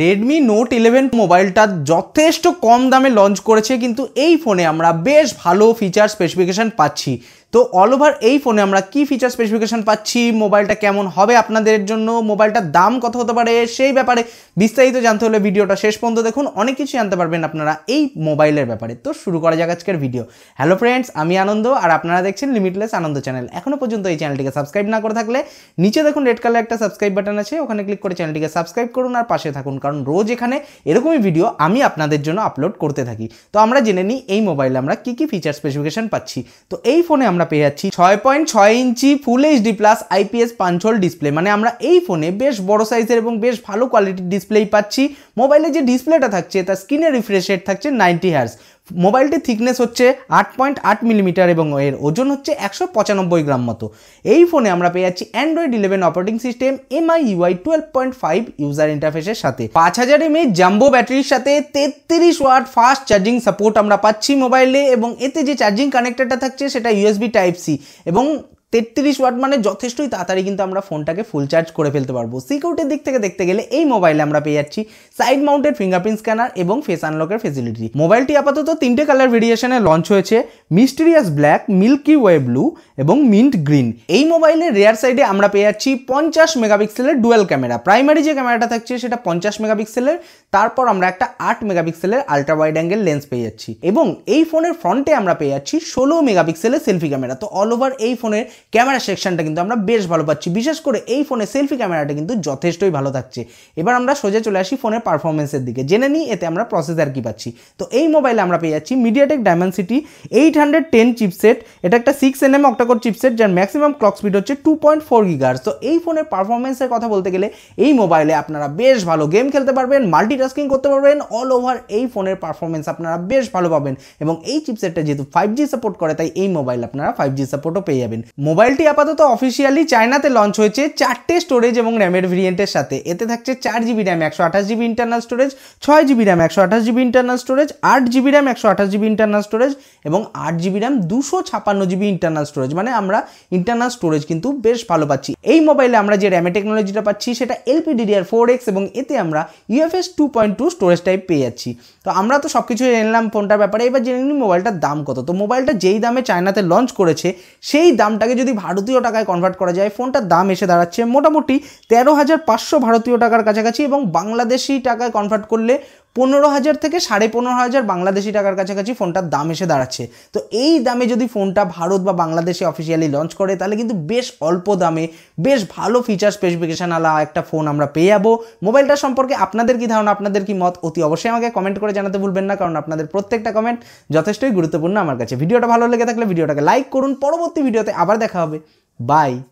Redmi note eleven মোবাইলটা যথেষ্ট কম দামে লঞ্চ করেছে কিন্তু এই ফোনে আমরা বেশ ভালো ফিচার স্পেসিফিকেশান পাচ্ছি তো অল ওভার এই ফোনে আমরা কি ফিচার স্পেসিফিকেশান পাচ্ছি মোবাইলটা কেমন হবে আপনাদের জন্য মোবাইলটার দাম কত হতে পারে সেই ব্যাপারে বিস্তারিত জানতে হলে ভিডিওটা শেষ পর্যন্ত দেখুন অনেক কিছু জানতে পারবেন আপনারা এই মোবাইলের ব্যাপারে তো শুরু করা যাক আজকের ভিডিও হ্যালো ফ্রেন্ডস আমি আনন্দ আর আপনারা দেখছেন লিমিটলেস আনন্দ চ্যানেল এখনও পর্যন্ত এই চ্যানেলটিকে সাবস্ক্রাইব না করে থাকলে নিচে দেখুন রেড কালার একটা সাবস্ক্রাইব বাটন আছে ওখানে ক্লিক করে চ্যানেলটিকে সাবস্ক্রাইব করুন আর পাশে থাকুন থাকুন কারণ রোজ এখানে এরকমই ভিডিও আমি আপনাদের জন্য আপলোড করতে থাকি তো আমরা জেনে নিই এই মোবাইলে আমরা কী কী ফিচার স্পেসিফিকেশন পাচ্ছি তো এই ফোনে আমরা পেয়ে যাচ্ছি ছয় পয়েন্ট ছয় inch full HD plus IPS punch hole display মানে আমরা এই ফোনে বেশ বড় সাইজের এবং বেশ ভালো কোয়ালিটির ডিসপ্লেই পাচ্ছি মোবাইলে যে ডিসপ্লেটা থাকছে তার স্ক্রিনে রিফ্রেশ রেট থাকছে নাইনটি হার্স মোবাইলটির থিকনেস হচ্ছে আট পয়েন্ট আট মিলিমিটার এবং এর ওজন হচ্ছে একশো পঁচানব্বই গ্রাম মতো এই ফোনে আমরা পেয়ে যাচ্ছি Android eleven operating system MI UI twelve point five user ইন্টারফেসের সাথে পাঁচ হাজার এমএ জাম্বো ব্যাটারির সাথে তেত্রিশ ওয়াট ফাস্ট চার্জিং সাপোর্ট আমরা পাচ্ছি মোবাইলে এবং এতে যে চার্জিং কানেক্টারটা থাকছে সেটা ইউএসবি টাইপ সি এবং তেত্রিশ ওয়াট মানে যথেষ্টই তাড়াতাড়ি কিন্তু আমরা ফোনটাকে ফুল চার্জ করে ফেলতে পারবো সিকিউরিটির দিক থেকে দেখতে গেলে এই মোবাইলে আমরা পেয়ে যাচ্ছি সাইড মাউন্টেড ফিঙ্গারপ্রিন্ট স্ক্যানার এবং ফেস আনলকের ফেসিলিটি মোবাইলটি আপাতত তিনটে কালার ভেরিয়েশনে লঞ্চ হয়েছে mysterious black milky way blue এবং মিন্ট গ্রিন এই মোবাইলের রেয়ার সাইডে আমরা পেয়ে যাচ্ছি পঞ্চাশ মেগাপিক্সেলের ডুয়েল ক্যামেরা প্রাইমারি যে ক্যামেরাটা থাকছে সেটা পঞ্চাশ মেগাপিক্সেলের তারপর আমরা একটা আট মেগাপিক্সেলের আলট্রা ওয়াইড অ্যাঙ্গেল লেন্স পেয়ে যাচ্ছি এবং এই ফোনের ফ্রন্টে আমরা পেয়ে যাচ্ছি ষোলো মেগাপিক্সেলের সেলফি ক্যামেরা তো অল ওভার এই ফোনের ক্যামেরা সেকশানটা কিন্তু আমরা বেশ ভালো পাচ্ছি বিশেষ করে এই ফোনে সেলফি ক্যামেরাটা কিন্তু যথেষ্টই ভালো থাকছে এবার আমরা সোজা চলে আসি ফোনের পারফরমেন্সের দিকে জেনে নিই এতে আমরা প্রসেসার কি পাচ্ছি তো এই মোবাইলে আমরা পেয়ে যাচ্ছি MediaTek Dimensity eight hundred ten chipset এটা একটা six N M octa core chipset যার ম্যাক্সিমাম ক্লক স্পিড হচ্ছে টু পয়েন্ট ফোর গিগার্স তো এই ফোনের পারফরমেন্সের কথা বলতে গেলে এই মোবাইলে আপনারা বেশ ভালো গেম খেলতে পারবেন মাল্টিটাস্কিং করতে পারবেন অল ওভার এই ফোনের পারফরমেন্স আপনারা বেশ ভালো পাবেন এবং এই চিপসেটটা যেহেতু ফাইভ জি সাপোর্ট করে তাই এই মোবাইল আপনারা ফাইভ জি সাপোর্টও পেয়ে যাবেন মোবাইলটি আপাতত অফিসিয়ালি চায়নাতে লঞ্চ হয়েছে চারটে স্টোরেজ এবং র্যামের ভেরিয়েন্টের সাথে এতে থাকছে চার জিবি র্যাম একশো আঠাশ জিবি ইন্টারনাল স্টোরেজ ছয় জিবি র্যাম একশো আঠাশ জিবি ইন্টারনাল স্টোরেজ আট জিবি র্যাম একশো আঠাশ জিবি ইন্টারনাল স্টোরেজ এবং আট জিবি র্যাম দুশো ছাপান্ন জিবি ইন্টারনাল স্টোরেজ মানে আমরা ইন্টারনাল স্টোরেজ কিন্তু বেশ ভালো পাচ্ছি এই মোবাইলে আমরা যে র্যামের টেকনোলজিটা পাচ্ছি সেটা এলপিডিডিআর ফোর এক্স এবং এতে আমরা UFS two point two storage type পেয়ে যাচ্ছি তো আমরা তো সব কিছু জানলাম ফোনটার ব্যাপারে এবার জেনে নিই মোবাইলটার দাম কত তো মোবাইলটা যেই দামে চায়নাতে লঞ্চ করেছে সেই দামটাকে যদি ভারতীয় টাকায় কনভার্ট করা যায় ফোনটার দাম এসে দাঁড়াচ্ছে মোটামুটি তেরো হাজার পাঁচশো ভারতীয় টাকার কাছাকাছি এবং বাংলাদেশি টাকায় কনভার্ট করলে পনেরো হাজার থেকে সাড়ে পনেরো হাজার বাংলাদেশি টাকার কাছাকাছি ফোনটার দাম এসে দাঁড়াচ্ছে তো এই দামে যদি ফোনটা ভারত বা বাংলাদেশে অফিসিয়ালি লঞ্চ করে তাহলে কিন্তু বেশ অল্প দামে বেশ ভালো ফিচার স্পেসিফিকেশান আলা একটা ফোন আমরা পেয়ে যাবো মোবাইলটা সম্পর্কে আপনাদের কি ধারণা আপনাদের কি মত অতি অবশ্যই আমাকে কমেন্ট করে জানাতে ভুলবেন না কারণ আপনাদের প্রত্যেকটা কমেন্ট যথেষ্টই গুরুত্বপূর্ণ আমার কাছে ভিডিওটা ভালো লেগে থাকলে ভিডিওটাকে লাইক করুন পরবর্তী ভিডিওতে আবার দেখা হবে বাই